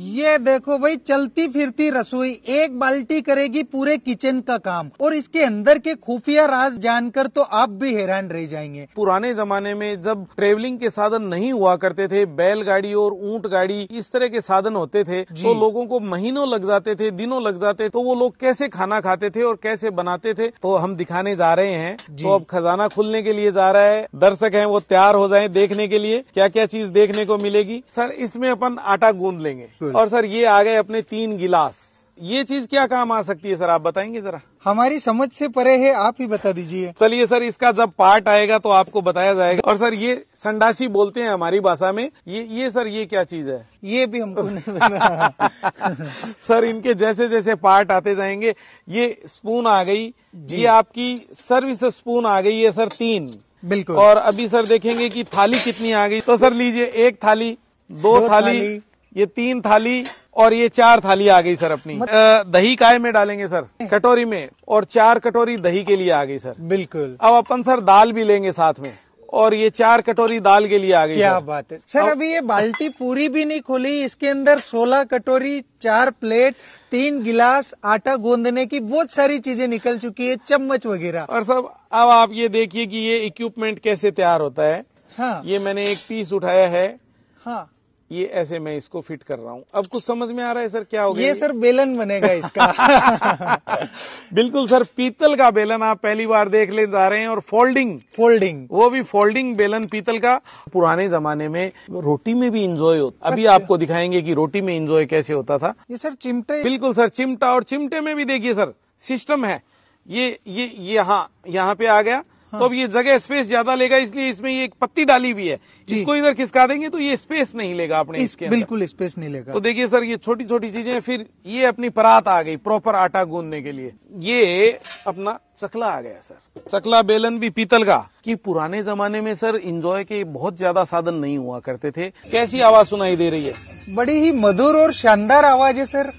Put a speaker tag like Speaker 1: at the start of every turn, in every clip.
Speaker 1: ये देखो भाई चलती फिरती रसोई एक बाल्टी करेगी पूरे किचन का काम और इसके अंदर के खुफिया राज जानकर तो आप भी हैरान रह जाएंगे पुराने जमाने
Speaker 2: में जब ट्रेवलिंग के साधन नहीं हुआ करते थे बैलगाड़ी और ऊंट गाड़ी इस तरह के साधन होते थे तो लोगों को महीनों लग जाते थे दिनों लग जाते तो वो लोग कैसे खाना खाते थे और कैसे बनाते थे तो हम दिखाने जा रहे हैं तो अब खजाना खुलने के लिए जा रहा है दर्शक है वो तैयार हो जाए देखने के लिए क्या क्या चीज देखने को मिलेगी सर इसमें अपन आटा गूंद लेंगे बिल्कुल और सर ये आ गए अपने तीन गिलास ये चीज क्या काम आ सकती है सर आप बताएंगे जरा
Speaker 1: हमारी समझ से परे है आप ही बता दीजिए
Speaker 2: चलिए सर इसका जब पार्ट आएगा तो आपको बताया जाएगा और सर ये संडासी बोलते हैं हमारी भाषा में ये ये सर ये क्या चीज है ये भी हमको नहीं सर इनके जैसे जैसे पार्ट आते जाएंगे ये स्पून आ गई ये आपकी सर्विस स्पून आ गई है सर तीन बिल्कुल और अभी सर देखेंगे की थाली कितनी आ गई तो सर लीजिए एक थाली दो, दो थाली, थाली ये तीन थाली और ये चार थाली आ गई सर अपनी मत... आ, दही काय में डालेंगे सर कटोरी में और चार कटोरी दही के लिए आ गई सर बिल्कुल अब अपन सर दाल भी लेंगे साथ में और ये चार कटोरी दाल के लिए आ गई क्या बात है सर
Speaker 1: अभी ये बाल्टी पूरी भी नहीं खुली इसके अंदर सोलह कटोरी चार प्लेट तीन गिलास आटा गोंदने की बहुत सारी चीजें निकल चुकी है चम्मच वगैरह और सब
Speaker 2: अब आप ये देखिए कि ये इक्विपमेंट कैसे तैयार होता है हाँ। ये मैंने एक पीस उठाया है हाँ ये ऐसे मैं इसको फिट कर रहा हूँ अब कुछ समझ में आ रहा है सर क्या हो गया ये सर
Speaker 1: बेलन बनेगा इसका
Speaker 2: बिल्कुल सर पीतल का बेलन आप पहली बार देख ले जा रहे हैं और फोल्डिंग फोल्डिंग वो भी फोल्डिंग बेलन पीतल का पुराने जमाने में रोटी में भी इंजॉय होता अभी अच्छा। आपको दिखाएंगे की रोटी में इंजॉय कैसे होता था
Speaker 1: ये सर चिमटे बिल्कुल
Speaker 2: सर चिमटा और चिमटे में भी देखिए सर सिस्टम है ये ये यहाँ यहाँ पे आ गया हाँ। तो अब ये जगह स्पेस ज्यादा लेगा इसलिए इसमें ये एक पत्ती डाली हुई है इसको इधर खिसका देंगे तो ये स्पेस नहीं लेगा अपने इस, इसके बिल्कुल
Speaker 1: स्पेस नहीं लेगा तो
Speaker 2: देखिए सर ये छोटी छोटी चीजें फिर ये अपनी परात आ गई प्रॉपर आटा गूंदने के लिए ये अपना चकला आ गया सर चकला बेलन भी पीतल का कि पुराने जमाने में सर इंजॉय के बहुत ज्यादा साधन नहीं हुआ करते थे कैसी आवाज सुनाई दे रही है
Speaker 1: बड़ी ही मधुर और शानदार आवाज है सर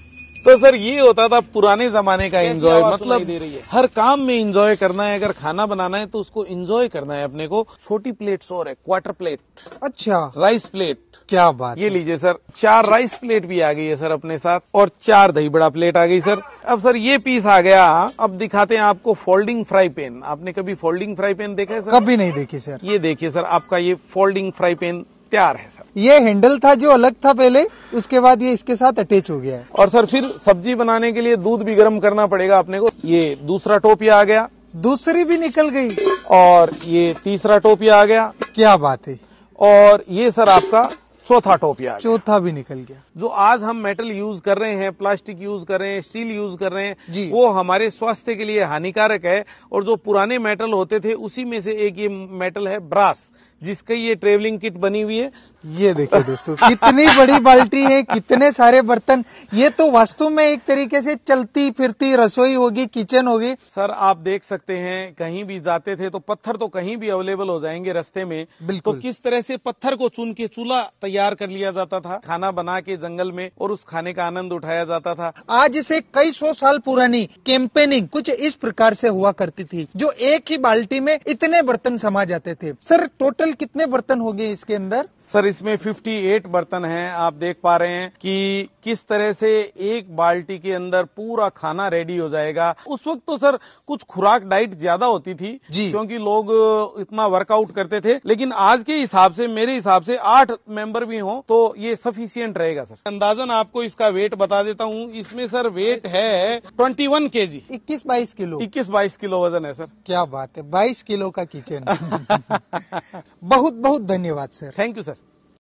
Speaker 2: तो सर ये होता था पुराने जमाने का एंजॉय मतलब हर काम में एंजॉय करना है अगर खाना बनाना है तो उसको एंजॉय करना है अपने को छोटी प्लेट और है क्वार्टर प्लेट अच्छा राइस प्लेट
Speaker 1: क्या बात ये लीजिए
Speaker 2: सर चार राइस प्लेट भी आ गई है सर अपने साथ और चार दही बड़ा प्लेट आ गई सर अब सर ये पीस आ गया अब दिखाते हैं आपको फोल्डिंग फ्राई पेन आपने कभी फोल्डिंग फ्राई पेन देखा है सर कभी नहीं देखी सर ये देखिए सर आपका ये फोल्डिंग फ्राई पेन तैयार है
Speaker 1: सर ये हैंडल था जो अलग था पहले उसके बाद ये इसके साथ अटैच हो गया है
Speaker 2: और सर फिर सब्जी बनाने के लिए दूध भी गर्म करना पड़ेगा अपने को ये दूसरा टोपिया आ गया दूसरी भी निकल गई और ये तीसरा टोपिया आ गया
Speaker 1: क्या बात है
Speaker 2: और ये सर आपका चौथा टोपिया चौथा भी निकल गया जो आज हम मेटल यूज कर रहे हैं प्लास्टिक यूज कर रहे हैं स्टील यूज कर रहे हैं वो हमारे स्वास्थ्य के लिए हानिकारक है और जो पुराने मेटल होते थे उसी में से एक ये मेटल है ब्रास जिसकी ये ट्रेवलिंग किट बनी हुई है
Speaker 1: ये देखिए दोस्तों कितनी बड़ी बाल्टी है कितने सारे बर्तन ये तो वास्तु में एक तरीके से चलती फिरती रसोई होगी किचन होगी
Speaker 2: सर आप देख सकते हैं कहीं भी जाते थे तो पत्थर तो कहीं भी अवेलेबल हो जाएंगे रस्ते में तो बिल्कुल तो किस तरह से पत्थर को चुन के चूल्हा तैयार कर लिया जाता था खाना बना के जंगल में और उस खाने का आनंद उठाया जाता था
Speaker 1: आज से कई सौ साल पुरानी कैंपेनिंग कुछ इस प्रकार से हुआ करती थी जो एक ही बाल्टी में इतने बर्तन समा जाते थे सर टोटल कितने बर्तन हो गए इसके अंदर
Speaker 2: सर इसमें 58 बर्तन हैं आप देख पा रहे हैं कि किस तरह से एक बाल्टी के अंदर पूरा खाना रेडी हो जाएगा उस वक्त तो सर कुछ खुराक डाइट ज्यादा होती थी जी क्योंकि लोग इतना वर्कआउट करते थे लेकिन आज के हिसाब से मेरे हिसाब से आठ मेंबर भी हों तो ये सफिशियंट रहेगा सर सर अंदाजन आपको इसका वेट बता देता हूँ इसमें सर वेट है ट्वेंटी वन के जी इक्कीस बाईस
Speaker 1: किलो इक्कीस बाईस किलो वजन है सर क्या बात है बाईस किलो का किचन बहुत बहुत धन्यवाद सर थैंक यू सर